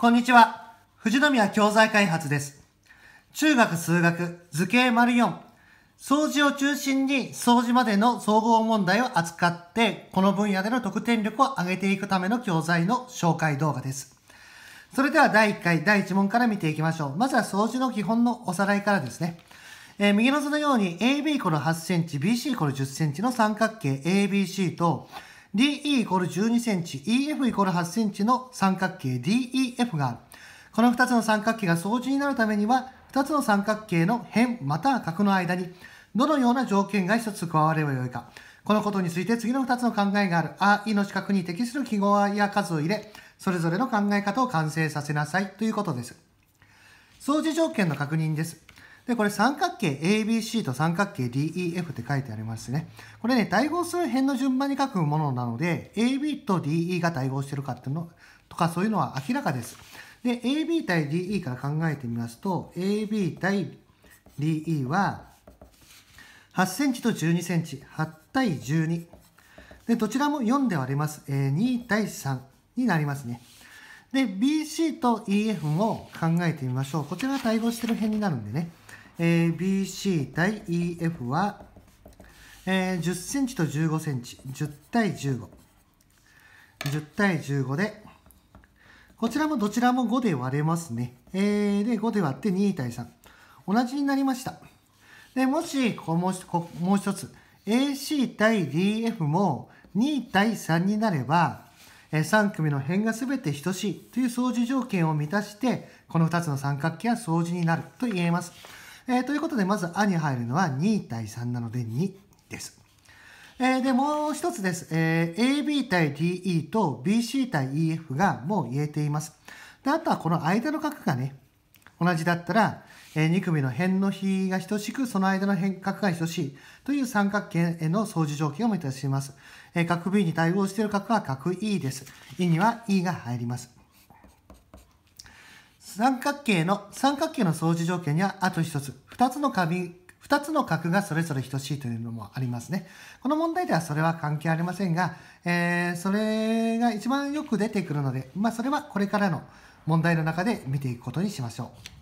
こんにちは。富士宮教材開発です。中学数学図形丸4。掃除を中心に掃除までの総合問題を扱って、この分野での得点力を上げていくための教材の紹介動画です。それでは第1回、第1問から見ていきましょう。まずは掃除の基本のおさらいからですね。えー、右の図のように AB この8センチ、BC この10センチの三角形 ABC と、DE イコール12センチ、EF イコール8センチの三角形 DEF がある。この2つの三角形が相似になるためには、2つの三角形の辺または角の間に、どのような条件が1つ加わればよいか。このことについて次の2つの考えがある。あ、いの四角に適する記号や数を入れ、それぞれの考え方を完成させなさいということです。相似条件の確認です。で、これ三角形 ABC と三角形 DEF って書いてありますね。これね、対合する辺の順番に書くものなので、AB と DE が対合してるかっていうの、とかそういうのは明らかです。で、AB 対 DE から考えてみますと、AB 対 DE は、8センチと12センチ、8対12。で、どちらも4で割れます。えー、2対3になりますね。で、BC と EF も考えてみましょう。こちらが対応してる辺になるんでね。えー、BC 対 EF は、えー、10センチと15センチ。10対15。10対15で、こちらもどちらも5で割れますね。えー、で、5で割って2対3。同じになりました。で、もし、こもうもう一つ、AC 対 DF も2対3になれば、3組の辺が全て等しいという相似条件を満たして、この2つの三角形は相似になると言えます。えー、ということで、まず、あに入るのは2対3なので2です。えー、で、もう一つです。えー、AB 対 DE と BC 対 EF がもう言えています。で、あとはこの間の角がね、同じだったら、えー、2組の辺の比が等しく、その間の変角が等しいという三角形への相似条件を満たします。えー、角 B に対応している角は角 E です。E には E が入ります。三角形の、三角形の相似条件にはあと一つ、二つの角、二つの角がそれぞれ等しいというのもありますね。この問題ではそれは関係ありませんが、えー、それが一番よく出てくるので、まあそれはこれからの、問題の中で見ていくことにしましょう。